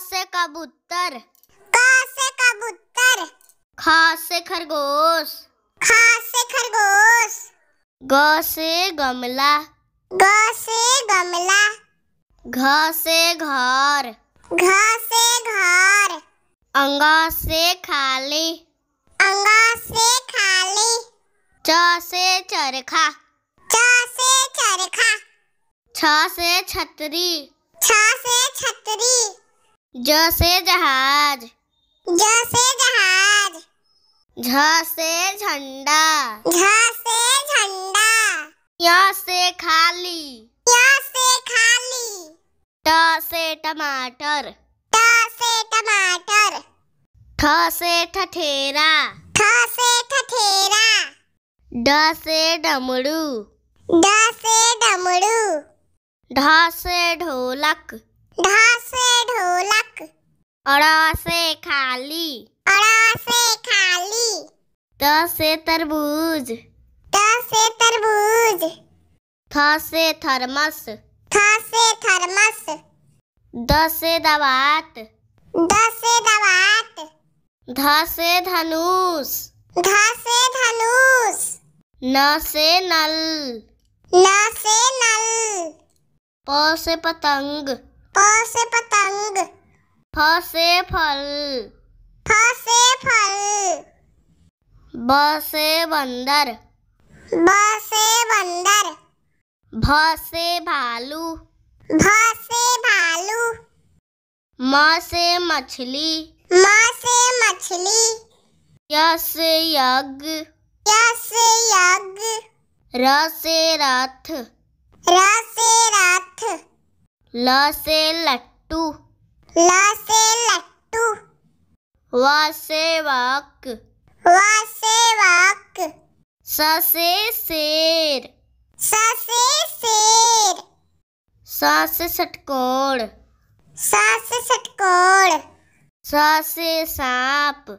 से कबूतर क से कबूतर खा से खरगोश खा से खरगोश ग से गमला ग से गमला घ से घर घ से घर अंग से खाली अंग से खाली च से चरखा च से चरखा छ से छतरी छ से छतरी जैसे जहाज जैसे जहाज झसे झंडा झसे झंडा य से खाली य से खाली ट से टमाटर ट से टमाटर ठ से ठठेरा ठ से ठठेरा ड से डमड़ू ड से डमड़ू ढ से ढोलक ढ से खाली से खाली त से तरबूज त से तरबूज थ से थर्मस थ से थर्मस द से दवात द से दवात ध से धनुष ध से धनुष न से नल न से नल प से पतंग प से पतंग फ से फल फ से फल ब से बंदर ब से बंदर भ से भालू भ से भालू म से मछली म से मछली य से यज्ञ य से यज्ञ र से रथ र से रथ ल से लट्टू ल से लट्टू व से वक व से वक स से शेर स से शेर स से षटकोण स से षटकोण स से सांप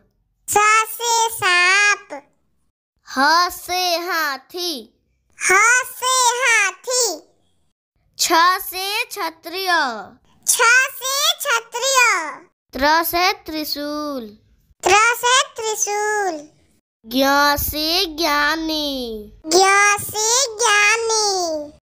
स से सांप ह से हाथी ह से हाथी छ से क्षत्रिय से त्र से त्रिशूल से त्रिशूल से ज्ञानी से ज्ञानी